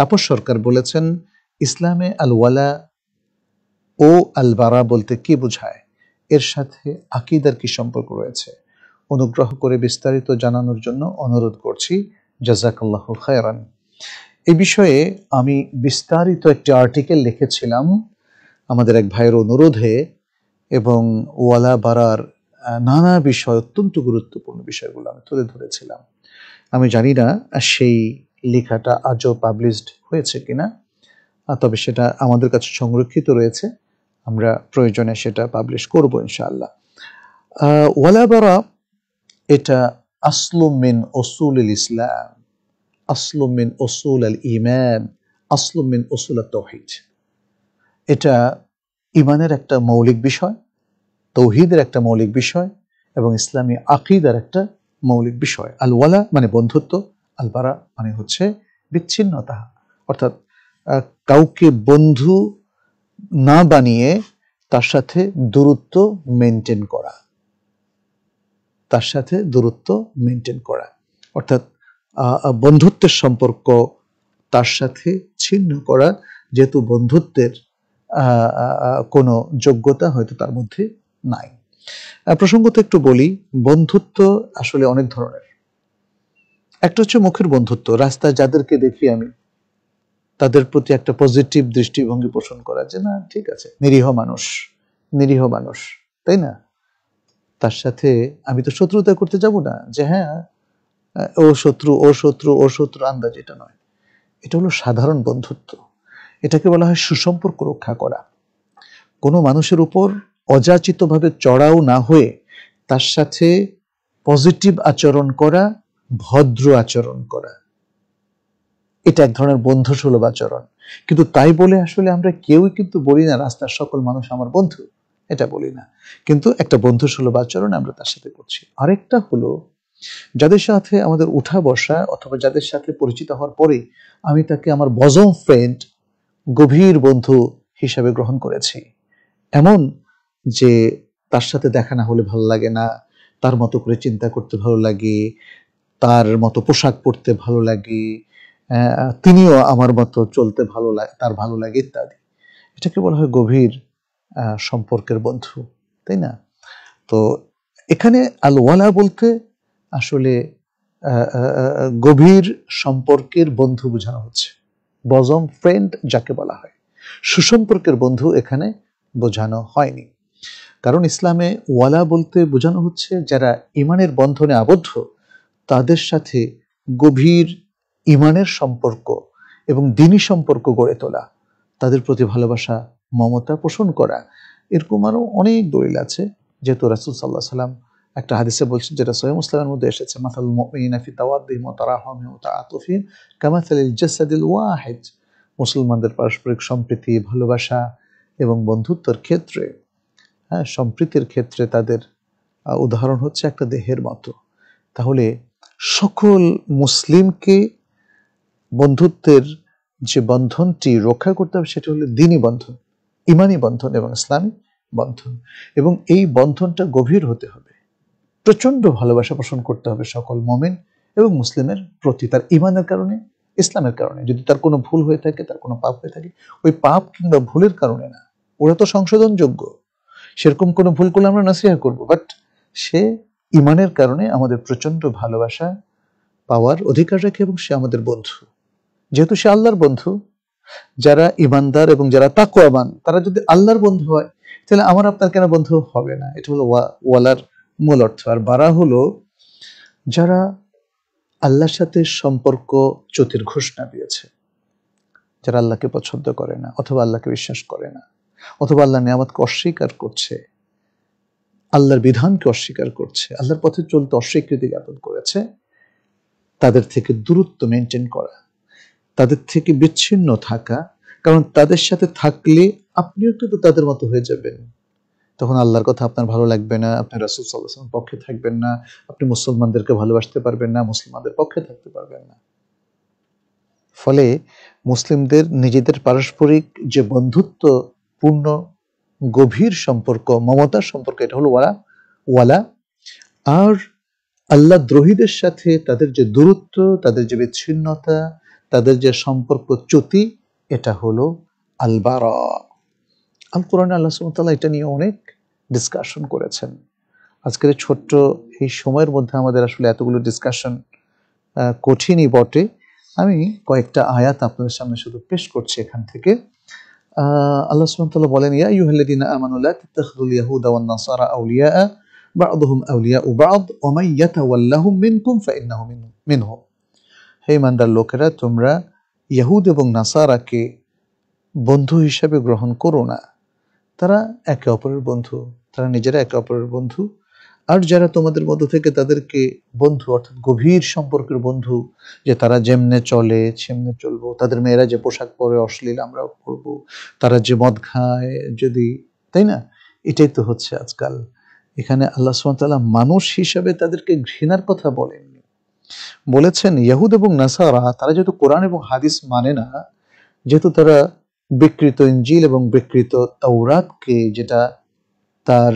তাপস সরকার বলেছেন ইসলামে আল ওয়ালা ও আল বারা বলতে কি বোঝায় এর সাথে আকিদার কি সম্পর্ক রয়েছে অনুগ্রহ করে বিস্তারিত জানানোর জন্য অনুরোধ করছি জাজাকাল্লাহ খায়রান এ বিষয়ে আমি বিস্তারিত একটি আর্টিকেল লিখেছিলাম আমাদের এক ভাইয়ের অনুরোধে এবং ওয়ালা বারার নানা বিষয় অত্যন্ত গুরুত্বপূর্ণ বিষয়গুলো আমি তুলে ধরেছিলাম আমি জানি না সেই লেখাটা আজও পাবলিশড হয়েছে কিনা তবে সেটা আমাদের কাছে সংরক্ষিত রয়েছে আমরা প্রয়োজনে সেটা পাবলিশ করব ইনশাআল্লাহ ওয়ালাবারা এটা আসলুমিন ওসুল ইসলাম আসলুমিন ওসুল আল ইমান আসলুমিন ওসুল তৌহিদ এটা ইমানের একটা মৌলিক বিষয় তৌহিদের একটা মৌলিক বিষয় এবং ইসলামী আকিদার একটা মৌলিক বিষয় আল ওয়ালা মানে বন্ধুত্ব আলবারা মানে হচ্ছে বিচ্ছিন্নতা অর্থাৎ কাউকে বন্ধু না বানিয়ে তার সাথে দূরত্ব মেনটেন করা তার সাথে দূরত্ব মেনটেন করা অর্থাৎ বন্ধুত্বের সম্পর্ক তার সাথে ছিন্ন করা যেহেতু বন্ধুত্বের কোনো যোগ্যতা হয়তো তার মধ্যে নাই প্রসঙ্গত একটু বলি বন্ধুত্ব আসলে অনেক ধরনের একটা হচ্ছে মুখের বন্ধুত্ব রাস্তায় যাদেরকে দেখি আমি তাদের প্রতি একটা পজিটিভ দৃষ্টিভঙ্গি পোষণ করা যে না ঠিক আছে নিরীহ মানুষ নিরীহ মানুষ তাই না তার সাথে আমি তো শত্রুতা করতে যাব না যে হ্যাঁ ও শত্রু ও শত্রু ও শত্রু আন্দাজ এটা নয় এটা হলো সাধারণ বন্ধুত্ব এটাকে বলা হয় সুসম্পর্ক রক্ষা করা কোনো মানুষের উপর অযাচিতভাবে চড়াও না হয়ে তার সাথে পজিটিভ আচরণ করা ভদ্র আচরণ করা এটা এক ধরনের বন্ধু সুলভ আচরণ কিন্তু তাই বলে আসলে আমরা কেউই কিন্তু বলি না রাস্তার সকল মানুষ আমার বন্ধু এটা বলি না কিন্তু একটা বন্ধু সুলভ আচরণ আমরা তার সাথে করছি আরেকটা হলো যাদের সাথে আমাদের উঠা বসা অথবা যাদের সাথে পরিচিত হওয়ার পরে আমি তাকে আমার বজম ফ্রেন্ড গভীর বন্ধু হিসাবে গ্রহণ করেছি এমন যে তার সাথে দেখা না হলে ভালো লাগে না তার মতো করে চিন্তা করতে ভালো লাগে তার মতো পোশাক পরতে ভালো লাগে তিনিও আমার মতো চলতে ভালো লাগে তার ভালো লাগে ইত্যাদি এটাকে বলা হয় গভীর সম্পর্কের বন্ধু তাই না তো এখানে আলওয়ালা বলতে আসলে গভীর সম্পর্কের বন্ধু বোঝানো হচ্ছে বজম ফ্রেন্ড যাকে বলা হয় সুসম্পর্কের বন্ধু এখানে বোঝানো হয়নি কারণ ইসলামে ওয়ালা বলতে বোঝানো হচ্ছে যারা ইমানের বন্ধনে আবদ্ধ তাদের সাথে গভীর ইমানের সম্পর্ক এবং দিনই সম্পর্ক গড়ে তোলা তাদের প্রতি ভালোবাসা মমতা পোষণ করা এরকম আরও অনেক দলিল আছে যেহেতু রাসুল সাল্লাহ সাল্লাম একটা হাদিসে বলছেন যেটা সৈয় ইসলামের মধ্যে এসেছে মাথাল মিনাফি তাওয়াদিম ও তারাহমি ও তা আতফিম কামাথালিল মুসলমানদের পারস্পরিক সম্প্রীতি ভালোবাসা এবং বন্ধুত্বর ক্ষেত্রে হ্যাঁ সম্প্রীতির ক্ষেত্রে তাদের উদাহরণ হচ্ছে একটা দেহের মতো তাহলে সকল মুসলিমকে বন্ধুত্বের যে বন্ধনটি রক্ষা করতে হবে সেটা হলো দিনই বন্ধন ইমানি বন্ধন এবং ইসলামী বন্ধন এবং এই বন্ধনটা গভীর হতে হবে প্রচন্ড ভালোবাসা পোষণ করতে হবে সকল মমিন এবং মুসলিমের প্রতি তার ইমানের কারণে ইসলামের কারণে যদি তার কোনো ভুল হয়ে থাকে তার কোনো পাপ হয়ে থাকে ওই পাপ কিংবা ভুলের কারণে না ওরা তো সংশোধনযোগ্য সেরকম কোনো ভুল করলে আমরা নাসিহা করবো বাট সে ইমানের কারণে আমাদের প্রচন্ড ভালোবাসা পাওয়ার অধিকার রাখে এবং সে আমাদের বন্ধু যেহেতু সে আল্লাহর বন্ধু যারা ইমানদার এবং যারা তাকুয়াবান তারা যদি আল্লাহর বন্ধু হয় তাহলে আমার আপনার কেন বন্ধু হবে না এটা হলো ওয়ালার মূল অর্থ আর বারা হলো যারা আল্লাহর সাথে সম্পর্ক চতির ঘোষণা দিয়েছে যারা আল্লাহকে পছন্দ করে না অথবা আল্লাহকে বিশ্বাস করে না অথবা আল্লাহ নিয়ামতকে অস্বীকার করছে আল্লাহর বিধানকে অস্বীকার করছে আল্লাহর পথে চলতে অস্বীকৃতি জ্ঞাপন করেছে তাদের থেকে দূরত্ব মেনটেন করা তাদের থেকে বিচ্ছিন্ন থাকা কারণ তাদের সাথে থাকলে আপনিও কিন্তু তাদের মতো হয়ে যাবেন তখন আল্লাহর কথা আপনার ভালো লাগবে না আপনি রাসুল সাল্লাহ পক্ষে থাকবেন না আপনি মুসলমানদেরকে ভালোবাসতে পারবেন না মুসলমানদের পক্ষে থাকতে পারবেন না ফলে মুসলিমদের নিজেদের পারস্পরিক যে বন্ধুত্বপূর্ণ গভীর সম্পর্ক মমতার সম্পর্ক এটা হলো ওয়ালা ওয়ালা আর আল্লাহ দ্রোহীদের সাথে তাদের যে দূরত্ব তাদের যে বিচ্ছিন্নতা তাদের যে সম্পর্ক চ্যুতি এটা হলো আলবার আল কোরআন আল্লাহ সুমতাল্লাহ এটা নিয়ে অনেক ডিসকাশন করেছেন আজকের ছোট্ট এই সময়ের মধ্যে আমাদের আসলে এতগুলো ডিসকাশন কঠিনই বটে আমি কয়েকটা আয়াত আপনাদের সামনে শুধু পেশ করছি এখান থেকে آه، الله سبحانه وتعالى بولين يا أيها الذين آمنوا لا تتخذوا اليهود والنصارى أولياء بعضهم أولياء بعض ومن يتولهم منكم فإنه من منهم هي من دلوكرا تمرا يهود بن نصارى كي بندو هشابي غرهن كورونا ترى أكاوبر بندو ترى نجرى أكاوبر بندو আর যারা তোমাদের মধ্য থেকে তাদেরকে বন্ধু অর্থাৎ গভীর সম্পর্কের বন্ধু যে তারা যেমনে চলে সেমনে চলবো তাদের মেয়েরা যে পোশাক পরে অশ্লীল আমরা পরব তারা যে মদ খায় যদি তাই না এটাই তো হচ্ছে আজকাল এখানে আল্লাহ সুমতালা মানুষ হিসাবে তাদেরকে ঘৃণার কথা বলেননি বলেছেন ইয়াহুদ এবং নাসারা তারা যেহেতু কোরআন এবং হাদিস মানে না যেহেতু তারা বিকৃত ইঞ্জিল এবং বিকৃত তাওরাতকে যেটা তার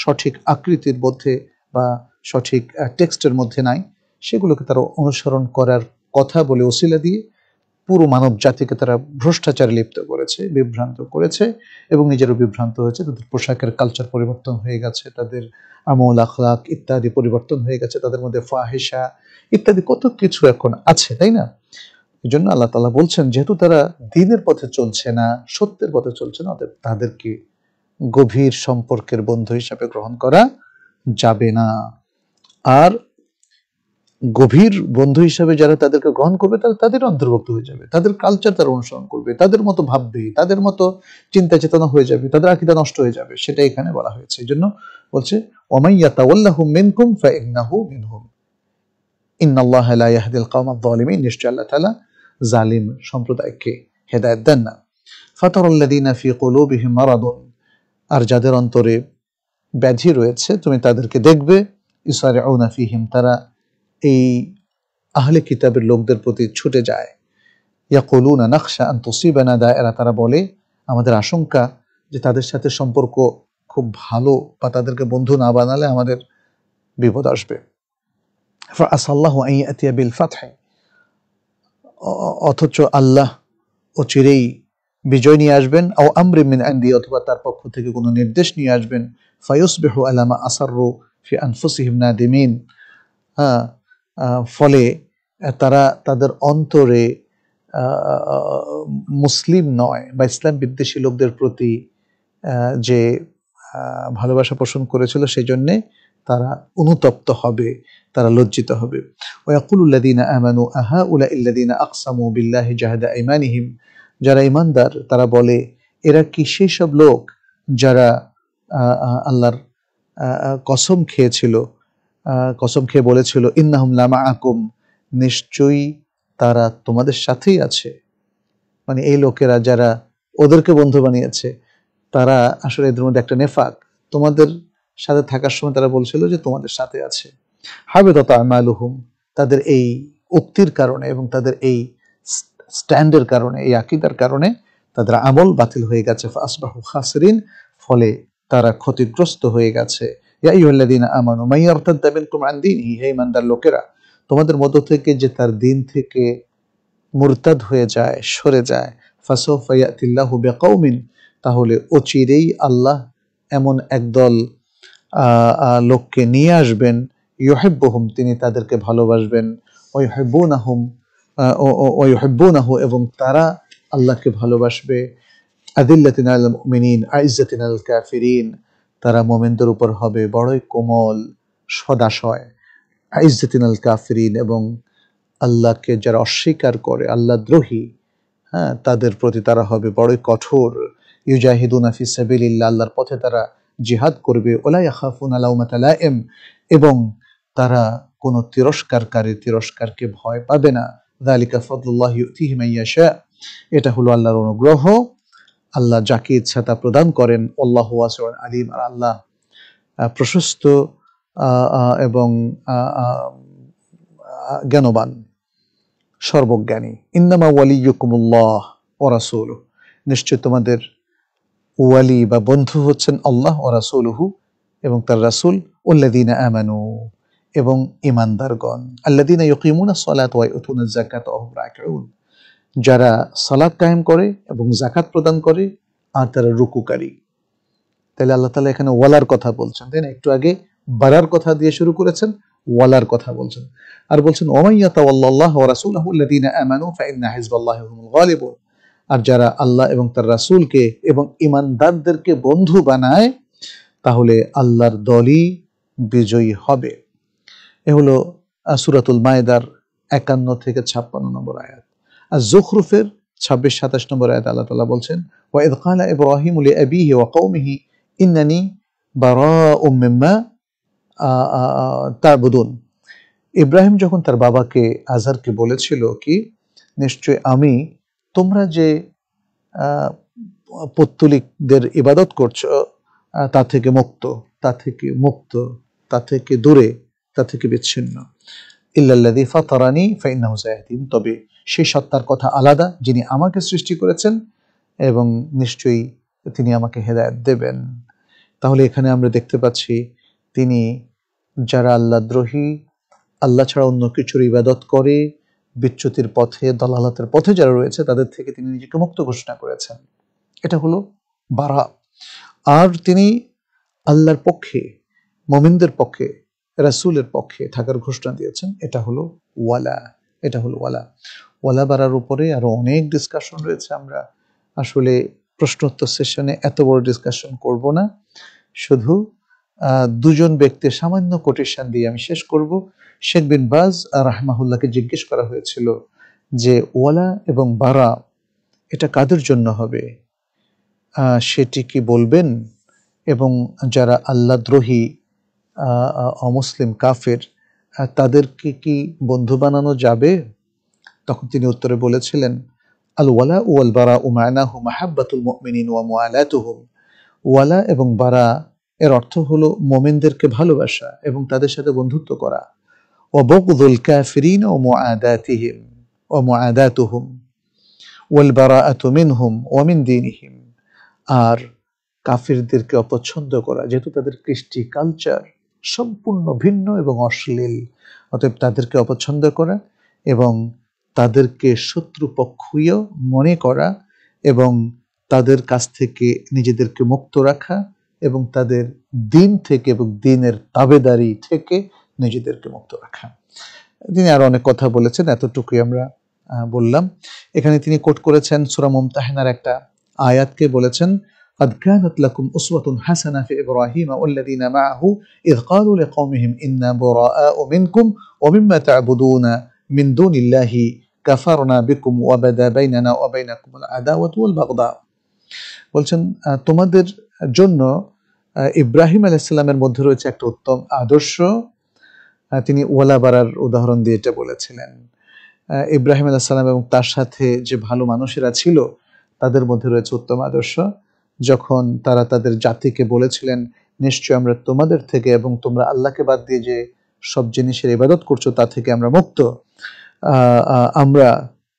সঠিক আকৃতির মধ্যে বা সঠিক টেক্সটের মধ্যে নাই সেগুলোকে তারা অনুসরণ করার কথা বলে ওসিলা দিয়ে পুরো মানব জাতিকে তারা ভ্রষ্টাচারে লিপ্ত করেছে বিভ্রান্ত করেছে এবং নিজেরও বিভ্রান্ত হয়েছে তাদের পোশাকের কালচার পরিবর্তন হয়ে গেছে তাদের আমল আখলাক ইত্যাদি পরিবর্তন হয়ে গেছে তাদের মধ্যে ফাহেসা ইত্যাদি কত কিছু এখন আছে তাই না এই জন্য আল্লাহ তালা বলছেন যেহেতু তারা দিনের পথে চলছে না সত্যের পথে চলছে না তাদেরকে গভীর সম্পর্কের বন্ধু হিসাবে গ্রহণ করা যাবে না আর গভীর বন্ধু হিসাবে যারা তাদেরকে গ্রহণ করবে তারা তাদের অন্তর্ভুক্ত হয়ে যাবে তাদের কালচার তারা অনুসরণ করবে তাদের মতো ভাববে তাদের মতো চিন্তা চেতনা হয়ে যাবে তাদের আকিদা নষ্ট হয়ে যাবে সেটা এখানে বলা হয়েছে এই জন্য বলছে মিনকুম মিনহুম নিশ্চয় আল্লাহ তাআলা জালিম সম্প্রদায়কে হেদায়েত দেন না ফাতারাল্লাযীনা ফি কুলুবিহিম মারাদুন আর যাদের অন্তরে ব্যাধি রয়েছে তুমি তাদেরকে দেখবে ইসারে আউনাফিহিম তারা এই আহলে কিতাবের লোকদের প্রতি ছুটে যায় ইয়া কলুনা নাকশা আন্তসিবেনা দা এরা তারা বলে আমাদের আশঙ্কা যে তাদের সাথে সম্পর্ক খুব ভালো বা তাদেরকে বন্ধু না বানালে আমাদের বিপদ আসবে আসাল্লাহ আতিয়া বিল ফাতহে অথচ আল্লাহ ও চিরেই বিজয় নিয়ে আসবেন ও আমরিমিন আন্দি অথবা তার পক্ষ থেকে কোনো নির্দেশ নিয়ে আসবেন ফায়ুস বেহু আলামা রু ফি আনফুসিহিম নাদিমিন হ্যাঁ ফলে তারা তাদের অন্তরে মুসলিম নয় বা ইসলাম বিদ্বেষী লোকদের প্রতি যে ভালোবাসা পোষণ করেছিল সেই জন্যে তারা অনুতপ্ত হবে তারা লজ্জিত হবে ওয়াকুল উল্লাদিনা আমানু আহা উলা ইল্লাদিনা আকসামু বিল্লাহি জাহাদা ইমানিহিম যারা ইমানদার তারা বলে এরা কি সেই সব লোক যারা আল্লাহর কসম খেয়েছিল কসম খেয়ে বলেছিল ইন্নাহম লামা আকুম নিশ্চয়ই তারা তোমাদের সাথেই আছে মানে এই লোকেরা যারা ওদেরকে বন্ধু বানিয়েছে তারা আসলে এদের মধ্যে একটা নেফাক তোমাদের সাথে থাকার সময় তারা বলছিল যে তোমাদের সাথে আছে তত আমালুহুম তাদের এই উক্তির কারণে এবং তাদের এই স্ট্যান্ডের কারণে এই আকিদার কারণে তাদের আমল বাতিল হয়ে গেছে ফাসবাহু খাসরিন ফলে তারা ক্ষতিগ্রস্ত হয়ে গেছে লোকেরা তোমাদের মধ্য থেকে যে তার দিন থেকে মুরতাদ হয়ে যায় সরে যায় ফাসোফাইয়াতিল্লাহু বেকৌমিন তাহলে অচিরেই আল্লাহ এমন একদল লোককে নিয়ে আসবেন ইহেব্বহুম তিনি তাদেরকে ভালোবাসবেন ওই হেব্বুন আহম ওয়াইহাব্বুনাহু এবং তারা আল্লাহকে ভালোবাসবে আদিল্লাতিন আল মুমিনিন আইজ্জাতিন আল কাফিরিন তারা মোমেনদের উপর হবে বড়ই কোমল সদাশয় আইজ্জাতিন আল কাফিরিন এবং আল্লাহকে যারা অস্বীকার করে আল্লাহ দ্রোহী হ্যাঁ তাদের প্রতি তারা হবে বড়ই কঠোর ইউজাহিদুন আফি সাবিলিল্লা আল্লাহর পথে তারা জিহাদ করবে ওলাই আখাফুন আলাউমাতালা এম এবং তারা কোনো তিরস্কারকারী তিরস্কারকে ভয় পাবে না দালিকা ফদুল্লাহ ইউতিহিম ইয়াশা এটা হলো আল্লাহর অনুগ্রহ আল্লাহ যাকে ইচ্ছা তা প্রদান করেন আল্লাহ ওয়াসওয়ান আলিম আর আল্লাহ প্রশস্ত এবং জ্ঞানবান সর্বজ্ঞানী ইন্দামা ওয়ালি ও ওরাসুল নিশ্চয় তোমাদের ওয়ালি বা বন্ধু হচ্ছেন আল্লাহ ওরাসুলহু এবং তার রাসুল উল্লাদিনা আমানু এবং ইমানদারগণ আল্লাদিন ইকিমুনা সলাত ওয়াইতুন জাকাত অহম যারা সালাদ কায়েম করে এবং জাকাত প্রদান করে আর তারা রুকুকারী তাহলে আল্লাহ তালা এখানে ওয়ালার কথা বলছেন তাই না একটু আগে বারার কথা দিয়ে শুরু করেছেন ওয়ালার কথা বলছেন আর বলছেন ওমাইয়াতা আল্লাহ ও রাসুলাহু আমানু ফাইন্না হিজবাল্লাহ হুমুল গালিবুন আর যারা আল্লাহ এবং তার রাসুলকে এবং ইমানদারদেরকে বন্ধু বানায় তাহলে আল্লাহর দলই বিজয়ী হবে এ হলো সুরাতুল মায়েদার একান্ন থেকে ছাপ্পান্ন নম্বর আয়াত আর জখরুফের ছাব্বিশ সাতাশ নম্বর আয়াত আল্লাহ তালা বলছেন ওয়াইদ খালা ইব্রাহিম উলি আবিহি ওয়া কৌমিহি ইন্নানি বারা উম্মিম্মা বুদুন ইব্রাহিম যখন তার বাবাকে আজহারকে বলেছিল কি নিশ্চয় আমি তোমরা যে পত্তলিকদের ইবাদত করছো তা থেকে মুক্ত তা থেকে মুক্ত তা থেকে দূরে তা থেকে বিচ্ছিন্ন ইল্লাল্লাদি ফাতারানি ফাইন্নাহু সায়াহদিন তবে সেই সত্তার কথা আলাদা যিনি আমাকে সৃষ্টি করেছেন এবং নিশ্চয়ই তিনি আমাকে হেদায়ত দেবেন তাহলে এখানে আমরা দেখতে পাচ্ছি তিনি যারা দ্রোহী আল্লাহ ছাড়া অন্য কিছুর ইবাদত করে বিচ্যুতির পথে দলালতের পথে যারা রয়েছে তাদের থেকে তিনি নিজেকে মুক্ত ঘোষণা করেছেন এটা হলো বারা আর তিনি আল্লাহর পক্ষে মমিনদের পক্ষে রাসুলের পক্ষে থাকার ঘোষণা দিয়েছেন এটা হলো ওয়ালা এটা হলো ওয়ালা ওয়ালা বাড়ার উপরে আরো অনেক ডিসকাশন রয়েছে আমরা আসলে প্রশ্নোত্তর সেশনে এত বড় ডিসকাশন করব না শুধু দুজন ব্যক্তির সামান্য কোটেশন দিয়ে আমি শেষ করব শেখ বিন বাজ রাহমাহুল্লাহকে জিজ্ঞেস করা হয়েছিল যে ওয়ালা এবং বারা এটা কাদের জন্য হবে সেটি কি বলবেন এবং যারা আল্লাদ্রোহী অমুসলিম কাফের তাদেরকে কি বন্ধু বানানো যাবে তখন তিনি উত্তরে বলেছিলেন আল ওয়ালা ওয়াল বারা উমায়নাহু মাহাব্বাতুল মুমিনিন ওয়া মুআলাতুহুম ওয়ালা এবং বারা এর অর্থ হলো মোমেনদেরকে ভালোবাসা এবং তাদের সাথে বন্ধুত্ব করা ও বকুদুল কাফিরিন ও মুআদাতিহিম ও হুম ওয়াল বারা মিন হুম ও মিন দীনিহিম আর কাফিরদেরকে অপছন্দ করা যেহেতু তাদের কৃষ্টি কালচার সম্পূর্ণ ভিন্ন এবং অশ্লীল অতএব তাদেরকে অপছন্দ করা এবং তাদেরকে শত্রুপক্ষীয় মনে করা এবং তাদের কাছ থেকে নিজেদেরকে মুক্ত রাখা এবং তাদের দিন থেকে এবং দিনের তাবেদারি থেকে নিজেদেরকে মুক্ত রাখা তিনি আরও অনেক কথা বলেছেন এতটুকুই আমরা বললাম এখানে তিনি কোট করেছেন সুরা মমতাহেনার একটা আয়াতকে বলেছেন قد كانت لكم أسوة حسنة في إبراهيم والذين معه إذ قالوا لقومهم إنا براء منكم ومما تعبدون من دون الله كفرنا بكم وبدا بيننا وبينكم العداوة والبغضاء ওয়াল বাগদা বলছেন তোমাদের জন্য ইব্রাহিম আলাইহিসসালামের মধ্যে রয়েছে একটা উত্তম আদর্শ তিনি ওয়ালাবারার উদাহরণ দিয়ে এটা বলেছিলেন ইব্রাহিম আলাহ আলাইহিসসালাম এবং তার সাথে যে ভালো মানুষেরা ছিল তাদের মধ্যে রয়েছে উত্তম আদর্শ যখন তারা তাদের জাতিকে বলেছিলেন নিশ্চয় আমরা তোমাদের থেকে এবং তোমরা আল্লাহকে বাদ দিয়ে যে সব জিনিসের ইবাদত করছো তা থেকে আমরা মুক্ত আমরা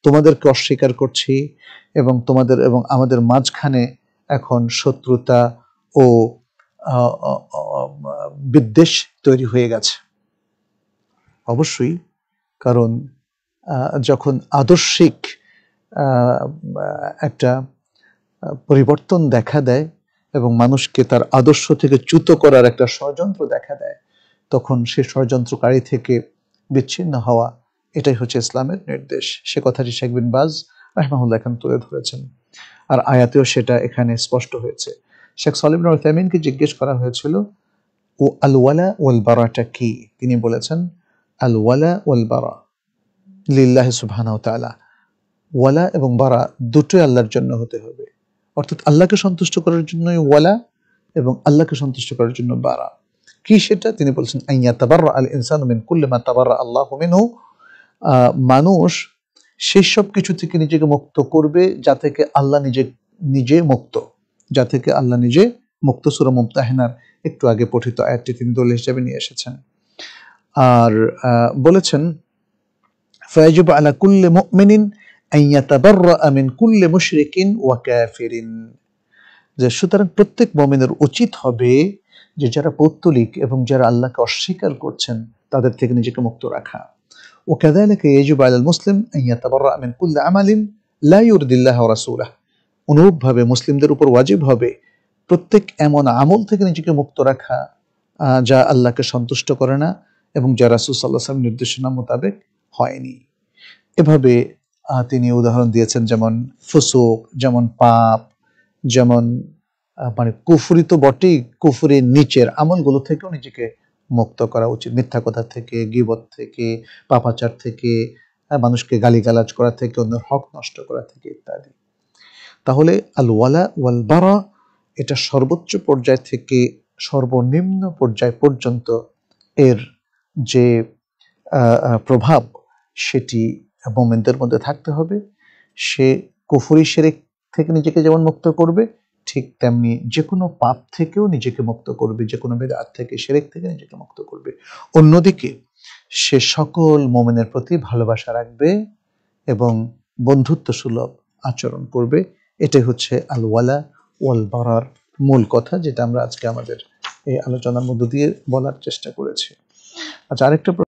তোমাদেরকে অস্বীকার করছি এবং তোমাদের এবং আমাদের মাঝখানে এখন শত্রুতা ও বিদ্বেষ তৈরি হয়ে গেছে অবশ্যই কারণ যখন আদর্শিক একটা পরিবর্তন দেখা দেয় এবং মানুষকে তার আদর্শ থেকে চ্যুত করার একটা ষড়যন্ত্র দেখা দেয় তখন সে ষড়যন্ত্রকারী থেকে বিচ্ছিন্ন হওয়া এটাই হচ্ছে ইসলামের নির্দেশ সে কথাটি শেখ বিন বাজ রাহমাহুল্লাহ এখানে তুলে ধরেছেন আর আয়াতেও সেটা এখানে স্পষ্ট হয়েছে শেখ সলিমুল তামিনকে জিজ্ঞেস করা হয়েছিল ও আলওয়ালা ওয়াল বারাটা কি তিনি বলেছেন আলওয়ালা ওয়াল বারা লিল্লাহ সুবহানাহু ওয়ালা এবং বারা দুটোই আল্লাহর জন্য হতে হবে অর্থাৎ আল্লাহকে সন্তুষ্ট করার জন্য ওয়ালা এবং আল্লাহকে সন্তুষ্ট করার জন্য বারা কি সেটা তিনি বলছেন আইয়া তাবার আল ইনসান মিন কুল্লে মা তাবার আল্লাহ মিনহু মানুষ সেই সব কিছু থেকে নিজেকে মুক্ত করবে যা থেকে আল্লাহ নিজে নিজে মুক্ত যা থেকে আল্লাহ নিজে মুক্ত সুর মুমতাহিনার একটু আগে পঠিত আয়াতটি তিনি দল হিসাবে নিয়ে এসেছেন আর বলেছেন ফয়াজিব আলা কুল্লে মুমিনিন আমিন কুল্লে كل مشرك وكافر যে সুতরাং প্রত্যেক মমিনের উচিত হবে যে যারা পৌত্তলিক এবং যারা আল্লাহকে অস্বীকার করছেন তাদের থেকে নিজেকে মুক্ত রাখা ও يجب على المسلم أن يتبرأ من كل عمل لا يرضي অনুরূপভাবে মুসলিমদের উপর ওয়াজিব হবে প্রত্যেক এমন আমল থেকে নিজেকে মুক্ত রাখা যা আল্লাহকে সন্তুষ্ট করে না এবং যা রাসুল সাল্লাহ নির্দেশনা মোতাবেক হয়নি এভাবে তিনি উদাহরণ দিয়েছেন যেমন ফুসুক যেমন পাপ যেমন মানে কুফুরি তো বটেই কুফুরি নিচের আমলগুলো থেকেও নিজেকে মুক্ত করা উচিত মিথ্যা কথা থেকে গিবত থেকে পাপাচার থেকে মানুষকে গালিগালাজ করা থেকে অন্যের হক নষ্ট করা থেকে ইত্যাদি তাহলে আল ওয়ালা ওয়াল বারা এটা সর্বোচ্চ পর্যায় থেকে সর্বনিম্ন পর্যায় পর্যন্ত এর যে প্রভাব সেটি মোমেনদের মধ্যে থাকতে হবে সে কুফুরি শেরেক থেকে নিজেকে যেমন মুক্ত করবে ঠিক তেমনি যে কোনো পাপ থেকেও নিজেকে মুক্ত করবে যে কোনো বেদাত থেকে সেরেক থেকে নিজেকে মুক্ত করবে অন্যদিকে সে সকল মোমেনের প্রতি ভালোবাসা রাখবে এবং বন্ধুত্ব সুলভ আচরণ করবে এটাই হচ্ছে আলওয়ালা ওয়াল বারার মূল কথা যেটা আমরা আজকে আমাদের এই আলোচনার মধ্য দিয়ে বলার চেষ্টা করেছি আচ্ছা আরেকটা